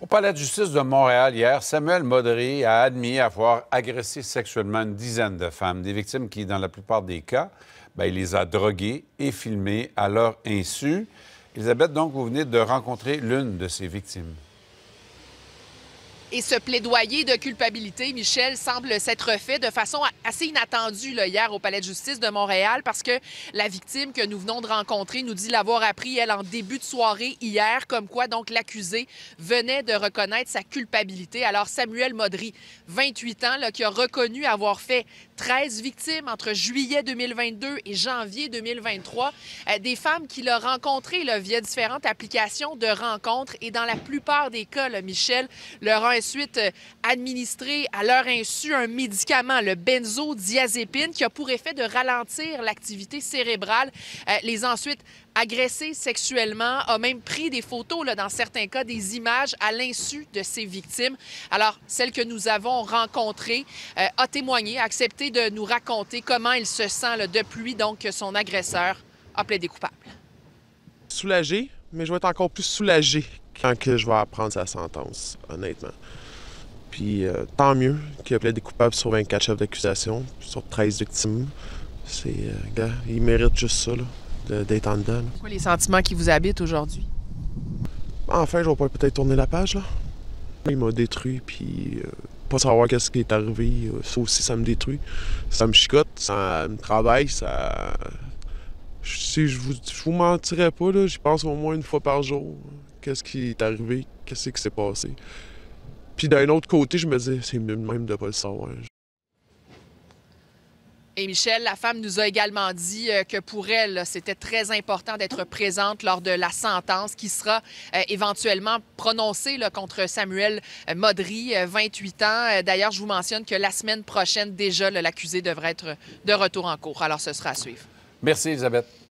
Au palais de justice de Montréal hier, Samuel Modry a admis avoir agressé sexuellement une dizaine de femmes, des victimes qui, dans la plupart des cas, ben, il les a droguées et filmées à leur insu. Elisabeth, donc, vous venez de rencontrer l'une de ces victimes. Et ce plaidoyer de culpabilité, Michel, semble s'être fait de façon assez inattendue hier au Palais de justice de Montréal parce que la victime que nous venons de rencontrer nous dit l'avoir appris, elle, en début de soirée hier, comme quoi donc l'accusé venait de reconnaître sa culpabilité. Alors Samuel Modry, 28 ans, qui a reconnu avoir fait 13 victimes entre juillet 2022 et janvier 2023, euh, des femmes qu'il a rencontrées via différentes applications de rencontres et dans la plupart des cas, Michel, leur a ensuite euh, administré à leur insu un médicament, le benzodiazépine, qui a pour effet de ralentir l'activité cérébrale. Euh, les ensuite agressés sexuellement, a même pris des photos, là, dans certains cas, des images à l'insu de ses victimes. Alors, celle que nous avons rencontrée euh, a témoigné, a accepté de nous raconter comment il se sent depuis donc, que son agresseur a plaidé coupable. Soulagé, mais je vais être encore plus soulagé quand que je vais apprendre sa sentence, honnêtement. Puis euh, tant mieux qu'il a des coupables sur 24 chefs d'accusation, sur 13 victimes. C'est, euh, gars, il mérite juste ça, là, d'être en dedans. Quels Quoi les sentiments qui vous habitent aujourd'hui? Enfin, je vais peut-être tourner la page, là. Il m'a détruit, puis euh, pas savoir qu'est-ce qui est arrivé, ça aussi, ça me détruit. Ça me chicote, ça me travaille, ça... Si je vous, je vous mentirais pas, là, j'y pense au moins une fois par jour. Qu'est-ce qui est arrivé? Qu'est-ce qui s'est passé? Puis d'un autre côté, je me disais, c'est mieux même de pas le savoir. Et Michel, la femme nous a également dit euh, que pour elle, c'était très important d'être présente lors de la sentence qui sera euh, éventuellement prononcée contre Samuel euh, Modry, 28 ans. D'ailleurs, je vous mentionne que la semaine prochaine, déjà, l'accusé devrait être de retour en cours. Alors, ce sera à suivre. Merci, Elisabeth.